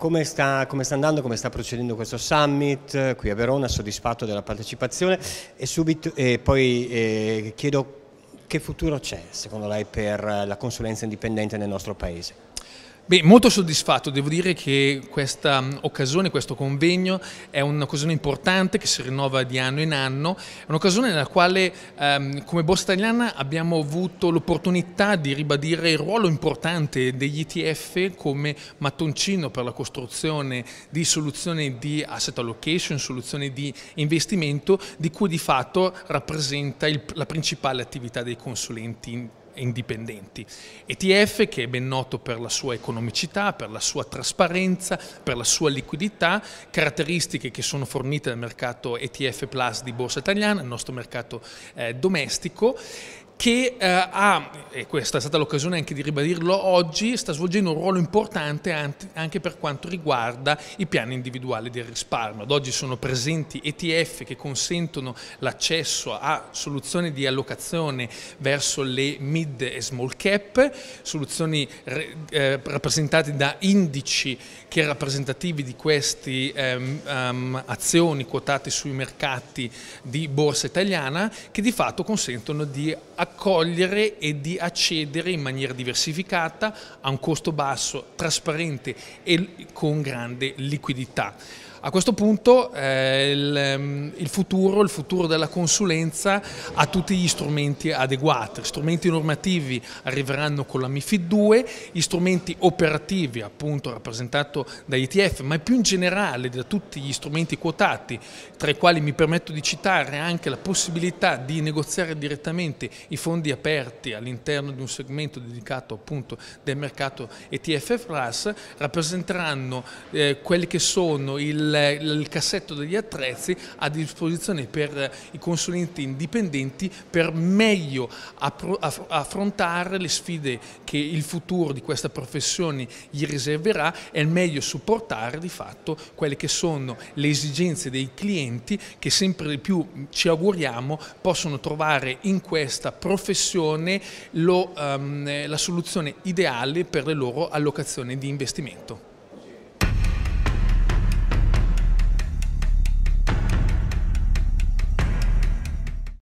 Come sta, come sta, andando, come sta procedendo questo summit eh, qui a Verona, soddisfatto della partecipazione e, subito, e poi eh, chiedo che futuro c'è secondo lei per la consulenza indipendente nel nostro Paese? Beh, molto soddisfatto, devo dire che questa mm, occasione, questo convegno è un'occasione importante che si rinnova di anno in anno, è un'occasione nella quale ehm, come Borsa Italiana abbiamo avuto l'opportunità di ribadire il ruolo importante degli ETF come mattoncino per la costruzione di soluzioni di asset allocation, soluzioni di investimento di cui di fatto rappresenta il, la principale attività dei consulenti indipendenti. ETF che è ben noto per la sua economicità, per la sua trasparenza, per la sua liquidità, caratteristiche che sono fornite dal mercato ETF Plus di Borsa Italiana, il nostro mercato eh, domestico che eh, ha, e questa è stata l'occasione anche di ribadirlo oggi, sta svolgendo un ruolo importante anche per quanto riguarda i piani individuali del risparmio. Ad oggi sono presenti ETF che consentono l'accesso a soluzioni di allocazione verso le mid e small cap, soluzioni eh, rappresentate da indici che rappresentativi di queste eh, um, ehm, azioni quotate sui mercati di borsa italiana che di fatto consentono di acquistare raccogliere e di accedere in maniera diversificata a un costo basso, trasparente e con grande liquidità. A questo punto eh, il, ehm, il, futuro, il, futuro, della consulenza ha tutti gli strumenti adeguati, strumenti normativi arriveranno con la MIFID 2, gli strumenti operativi appunto rappresentato da ETF, ma più in generale da tutti gli strumenti quotati, tra i quali mi permetto di citare anche la possibilità di negoziare direttamente i fondi aperti all'interno di un segmento dedicato appunto del mercato ETF Plus rappresenteranno eh, quelli che sono il, il cassetto degli attrezzi a disposizione per i consulenti indipendenti per meglio affrontare le sfide che il futuro di questa professione gli riserverà e meglio supportare di fatto quelle che sono le esigenze dei clienti che sempre di più ci auguriamo possono trovare in questa professione lo, um, la soluzione ideale per le loro allocazioni di investimento.